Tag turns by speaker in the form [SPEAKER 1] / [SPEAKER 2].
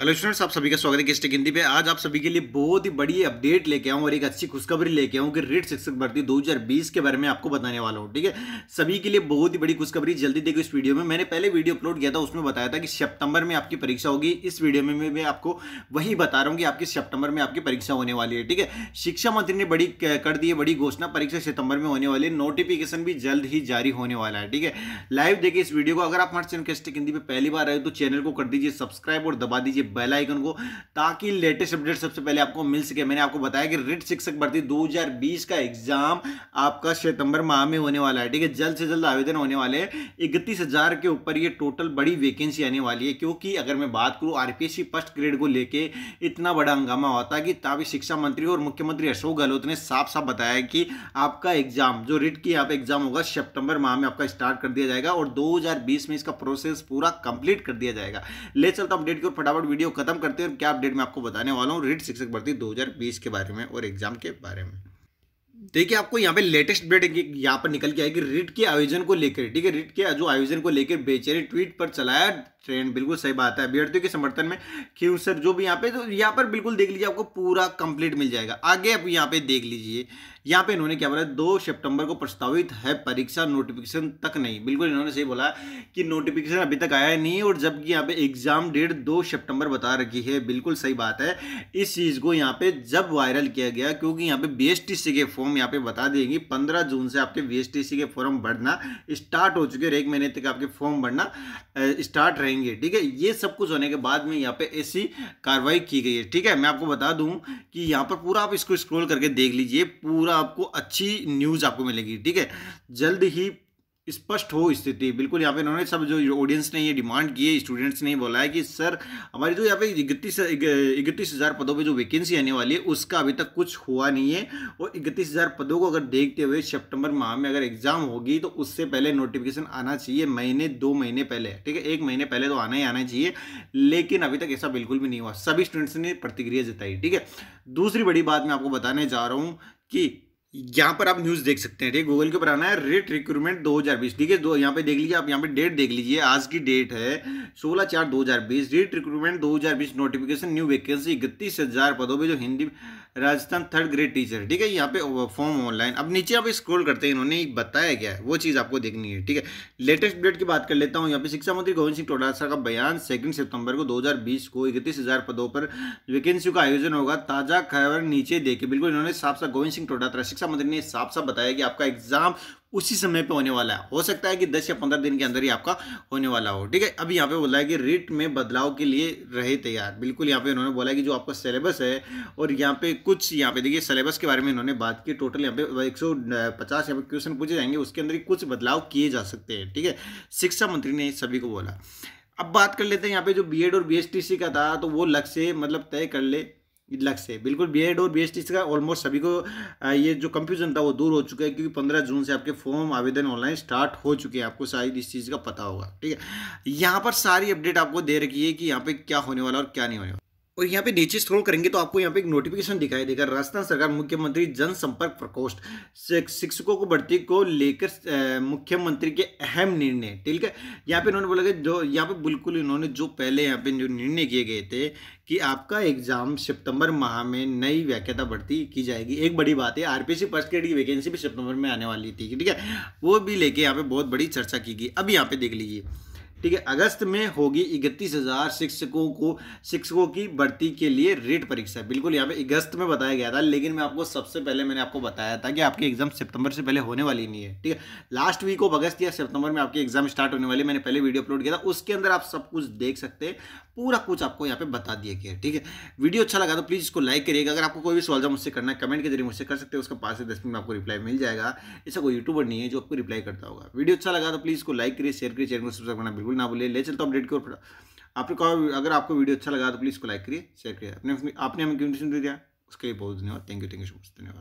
[SPEAKER 1] hello students आप सभी का स्वागत है किस्टेक हिंदी पे आज आप सभी के लिए बहुत ही बड़ी अपडेट लेके आऊँ और एक अच्छी खुशखबरी लेके आऊँ कि रेट शिक्षक भर्ती 2020 के बारे में आपको बताने वाला हूँ ठीक है सभी के लिए बहुत ही बड़ी खुशखबरी जल्दी देखो इस वीडियो में मैंने पहले वीडियो अपलोड किया था उसमें बताया था कि सितंबर में आपकी परीक्षा होगी इस वीडियो में मैं आपको वही बता रहा हूँ कि आपकी सितंबर में आपकी परीक्षा होने वाली है ठीक है शिक्षा मंत्री ने बड़ी कर दी है बड़ी घोषणा परीक्षा सितंबर में होने वाली है नोटिफिकेशन भी जल्द ही जारी होने वाला है ठीक है लाइव देखिए इस वीडियो को अगर आप हमारे चैनल किस्टेक हिंदी पर पहली बार आए तो चैनल को कर दीजिए सब्सक्राइब और दबा दीजिए बेल आइकन को ताकि लेटेस्ट अपडेट सबसे पहले आपको मिल सके मैंने आपको बताया कि रिट शिक्षक भर्ती 2020 का एग्जाम आपका सितंबर माह में होने वाला है ठीक है जल्द से जल्द आवेदन होने वाले हैं इकतीस हजार के ऊपर ये टोटल बड़ी वैकेंसी आने वाली है क्योंकि अगर मैं बात करूँ आरपीएस फर्स्ट ग्रेड को लेकर इतना बड़ा हंगामा होता कि तभी शिक्षा मंत्री और मुख्यमंत्री अशोक गहलोत ने साफ साफ बताया कि आपका एग्जाम जो रिट की आप एग्जाम होगा सितंबर माह में आपका स्टार्ट कर दिया जाएगा और 2020 में इसका प्रोसेस पूरा कंप्लीट कर दिया जाएगा ले चलता अपडेट की और फटाफट वीडियो खत्म करते हैं और क्या अपडेट मैं आपको बताने वाला हूँ रीट शिक्षक भर्ती 2020 के बारे में और एग्जाम के बारे में देखिए आपको यहाँ पे लेटेस्ट अपडेट यहाँ पर निकल के आएगी रीट के आयोजन को लेकर ठीक है रीट के जो आयोजन को लेकर बेचेरे ट्वीट पर चलाया ट्रेंड बिल्कुल सही बात है अभ्यर्थियों के समर्थन में क्यों सर जो भी यहाँ पे तो यहाँ पर बिल्कुल देख लीजिए आपको पूरा कंप्लीट मिल जाएगा आगे आप यहाँ पे देख लीजिए यहाँ पे इन्होंने क्या बोला दो सितंबर को प्रस्तावित है परीक्षा नोटिफिकेशन तक नहीं बिल्कुल इन्होंने सही बोला कि नोटिफिकेशन अभी तक आया नहीं और जबकि यहाँ पे एग्जाम डेट दो सितंबर बता रखी है बिल्कुल सही बात है इस चीज़ को यहाँ पे जब वायरल किया गया क्योंकि यहाँ पे बी के फॉर्म यहाँ पे बता देंगी पंद्रह जून से आपके बी के फॉर्म भरना स्टार्ट हो चुके और एक महीने तक आपके फॉर्म भरना स्टार्ट रहेंगे ठीक है ये सब कुछ होने के बाद में यहाँ पे ऐसी कार्रवाई की गई है ठीक है मैं आपको बता दूँ कि यहाँ पर पूरा आप इसको स्क्रोल करके देख लीजिए पूरा आपको अच्छी न्यूज़ आपको मिलेगी ठीक है जल्द ही स्पष्ट हो स्थिति बिल्कुल यहाँ पे इन्होंने सब जो ऑडियंस ने ये डिमांड की है स्टूडेंट्स ने बोला है कि सर हमारी जो यहाँ पे इकतीस इकतीस हज़ार पदों पे जो वैकेंसी आने वाली है उसका अभी तक कुछ हुआ नहीं है और इकतीस हज़ार पदों को अगर देखते हुए सितंबर माह में अगर एग्जाम होगी तो उससे पहले नोटिफिकेशन आना चाहिए महीने दो महीने पहले ठीक है एक महीने पहले तो आना ही आना चाहिए लेकिन अभी तक ऐसा बिल्कुल भी नहीं हुआ सभी स्टूडेंट्स ने प्रतिक्रिया जताई ठीक है दूसरी बड़ी बात मैं आपको बताने जा रहा हूँ कि यहाँ पर आप न्यूज़ देख सकते हैं ठीक गूगल के ऊपर आना है रेट रिक्रूटमेंट 2020 ठीक है दो यहाँ पे देख लीजिए आप यहाँ पे डेट देख लीजिए आज की डेट है 16 चार 2020 REET recruitment 2020 notification new vacancy इकतीस हज़ार पदों पर जो Hindi Rajasthan third grade teacher ठीक है यहाँ पे फॉर्म ऑनलाइन अब नीचे आप स्क्रॉल करते हैं इन्होंने बताया क्या है वो चीज़ आपको देखनी है ठीक है लेटेस्ट अपडेट की बात कर लेता हूँ यहाँ पे शिक्षा मंत्री गोविंद सिंह टोडासा का बयान सेकंड सितंबर को 2020 को इकतीस हज़ार पदों पर वैकेंसी का आयोजन होगा ताज़ा खबर नीचे देखिए बिल्कुल इन्होंने साफ साफ गोविंद सिंह टोडात्रा शिक्षा मंत्री ने साफ साफ बताया कि आपका एग्जाम उसी समय पे होने वाला है हो सकता है कि 10 या 15 दिन के अंदर ही आपका होने वाला हो ठीक है अभी यहाँ पे बोला है कि रेट में बदलाव के लिए रहे तैयार बिल्कुल यहाँ पे उन्होंने बोला कि जो आपका सिलेबस है और यहाँ पे कुछ यहाँ पे देखिए सिलेबस के बारे में इन्होंने बात की टोटल यहाँ पे एक सौ पचास यहाँ पे क्वेश्चन पूछे जाएंगे उसके अंदर ही कुछ बदलाव किए जा सकते हैं ठीक है शिक्षा मंत्री ने सभी को बोला अब बात कर लेते हैं यहाँ पे जो एड और सी का था तो वो लक्ष्य मतलब तय कर ले लग से बिल्कुल एड और बीएसटी का ऑलमोस्ट सभी को ये जो कंफ्यूजन था वो दूर हो चुका है क्योंकि पंद्रह जून से आपके फॉर्म आवेदन ऑनलाइन स्टार्ट हो चुके हैं आपको शायद इस चीज़ का पता होगा ठीक है यहाँ पर सारी अपडेट आपको दे रखी है कि यहाँ पे क्या होने वाला और क्या नहीं होने वाला और यहाँ पे नीचे स्क्रॉल करेंगे तो आपको यहाँ पे एक नोटिफिकेशन दिखाई देगा राजस्थान सरकार मुख्यमंत्री जनसंपर्क प्रकोष्ठ शिक्षकों को भर्ती को लेकर मुख्यमंत्री के अहम निर्णय ठीक है यहाँ पे इन्होंने बोला कि जो यहाँ पे बिल्कुल इन्होंने जो पहले यहाँ पे जो निर्णय किए गए थे कि आपका एग्जाम सितंबर माह में नई व्याख्याता भर्ती की जाएगी एक बड़ी बात है आरपीसी फर्स्ट ग्रेड की वैकेंसी भी सितंबर में आने वाली थी ठीक है वो भी लेके यहाँ पे बहुत बड़ी चर्चा की गई अब यहाँ पे देख लीजिए ठीक है अगस्त में होगी इकतीस हज़ार शिक्षकों को शिक्षकों की भर्ती के लिए रेट परीक्षा बिल्कुल यहाँ पे अगस्त में बताया गया था लेकिन मैं आपको सबसे पहले मैंने आपको बताया था कि आपकी एग्जाम सितंबर से पहले होने वाली नहीं है ठीक है लास्ट वीक ऑफ अगस्त या सितंबर में आपकी एग्जाम स्टार्ट होने वाली मैंने पहले वीडियो अपलोड किया था उसके अंदर आप सब कुछ देख सकते हैं पूरा कुछ आपको यहाँ पे बता दिया गया है ठीक है वीडियो अच्छा लगा तो प्लीज़ इसको लाइक करिएगा अगर आपको कोई भी सवाल मुझसे करना है कमेंट के जरिए मुझसे कर सकते हैं उसका पाँच से दस मिनट में आपको रिप्लाई मिल जाएगा ऐसा कोई यूट्यूबर नहीं है जो आपको रिप्लाई करता होगा वीडियो अच्छा लगा तो प्लीज़ इसको लाइक करिए शेयर करिए चैनल को सब्सक्राइब करना बिल्कुल ना बोले ले चलता अपडेट करो आपको अगर आपको वीडियो अच्छा लगा तो प्लीज़ इसको लाइक करिए शेयर करिए अपने आपने हमें क्यों दिया उसके लिए बहुत धन्यवाद thank you thank you so much धन्यवाद